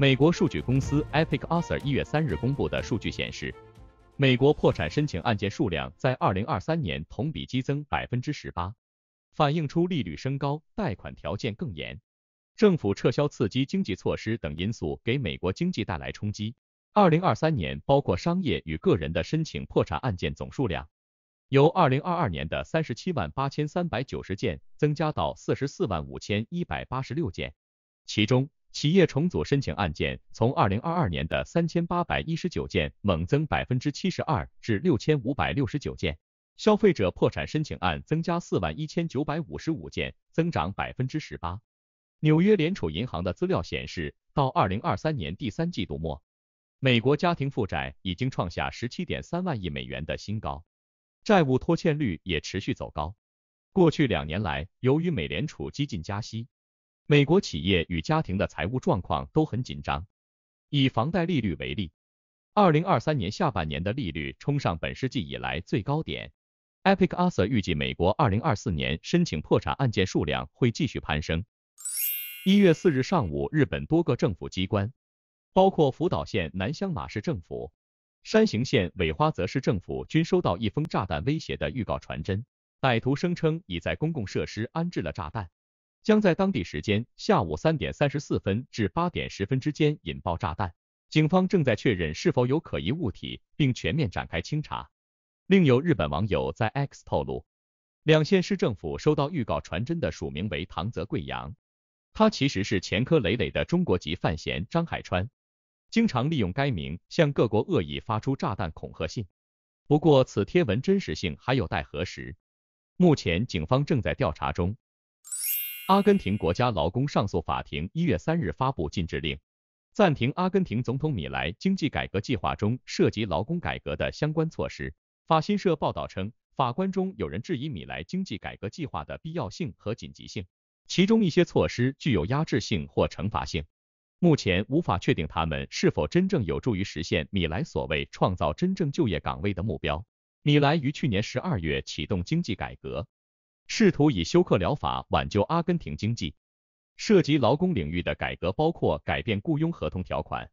美国数据公司 Epic a t h o r 一月三日公布的数据显示，美国破产申请案件数量在二零二三年同比激增百分之十八，反映出利率升高、贷款条件更严、政府撤销刺激经济措施等因素给美国经济带来冲击。二零二三年包括商业与个人的申请破产案件总数量，由二零二二年的三十七万八千三百九十件增加到四十四万五千一百八十六件，其中。企业重组申请案件从二零二二年的三千八百一十九件猛增百分之七十二至六千五百六十九件，消费者破产申请案增加四万一千九百五十五件，增长百分之十八。纽约联储银行的资料显示，到二零二三年第三季度末，美国家庭负债已经创下十七点三万亿美元的新高，债务拖欠率也持续走高。过去两年来，由于美联储激进加息。美国企业与家庭的财务状况都很紧张。以房贷利率为例，二零二三年下半年的利率冲上本世纪以来最高点。Epic a s a 预计美国二零二四年申请破产案件数量会继续攀升。一月四日上午，日本多个政府机关，包括福岛县南相马市政府、山形县尾花泽市政府，均收到一封炸弹威胁的预告传真。歹徒声称已在公共设施安置了炸弹。将在当地时间下午三点三十四分至八点十分之间引爆炸弹。警方正在确认是否有可疑物体，并全面展开清查。另有日本网友在 X 透露，两县市政府收到预告传真的署名为唐泽贵阳，他其实是前科累累的中国籍范闲张海川，经常利用该名向各国恶意发出炸弹恐吓信。不过，此贴文真实性还有待核实，目前警方正在调查中。阿根廷国家劳工上诉法庭一月三日发布禁制令，暂停阿根廷总统米莱经济改革计划中涉及劳工改革的相关措施。法新社报道称，法官中有人质疑米莱经济改革计划的必要性和紧急性，其中一些措施具有压制性或惩罚性，目前无法确定他们是否真正有助于实现米莱所谓创造真正就业岗位的目标。米莱于去年十二月启动经济改革。试图以休克疗法挽救阿根廷经济，涉及劳工领域的改革包括改变雇佣合同条款、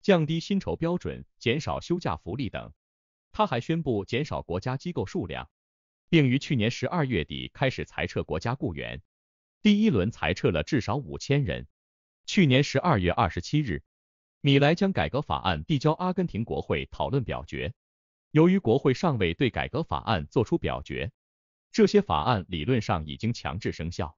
降低薪酬标准、减少休假福利等。他还宣布减少国家机构数量，并于去年十二月底开始裁撤国家雇员，第一轮裁撤了至少五千人。去年十二月二十七日，米莱将改革法案递交阿根廷国会讨论表决。由于国会尚未对改革法案作出表决。这些法案理论上已经强制生效。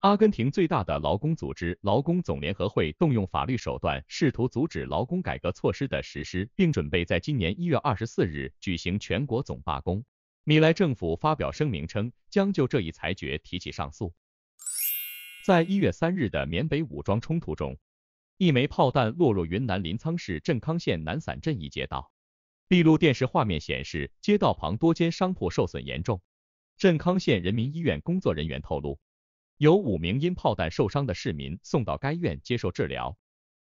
阿根廷最大的劳工组织劳工总联合会动用法律手段，试图阻止劳工改革措施的实施，并准备在今年一月二十四日举行全国总罢工。米莱政府发表声明称，将就这一裁决提起上诉。在一月三日的缅北武装冲突中，一枚炮弹落入云南临沧市镇康县南伞镇一街道，闭路电视画面显示，街道旁多间商铺受损严重。镇康县人民医院工作人员透露，有五名因炮弹受伤的市民送到该院接受治疗。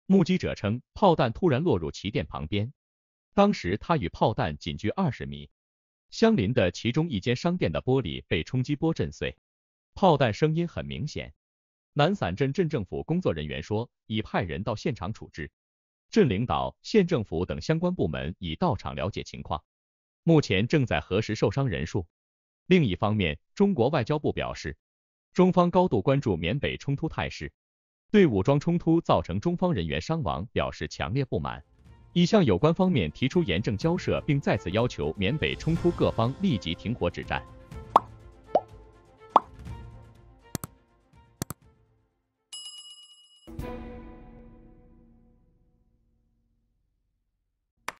目击者称，炮弹突然落入其店旁边，当时他与炮弹仅距二十米。相邻的其中一间商店的玻璃被冲击波震碎，炮弹声音很明显。南伞镇镇政府工作人员说，已派人到现场处置，镇领导、县政府等相关部门已到场了解情况，目前正在核实受伤人数。另一方面，中国外交部表示，中方高度关注缅北冲突态势，对武装冲突造成中方人员伤亡表示强烈不满，已向有关方面提出严正交涉，并再次要求缅北冲突各方立即停火止战。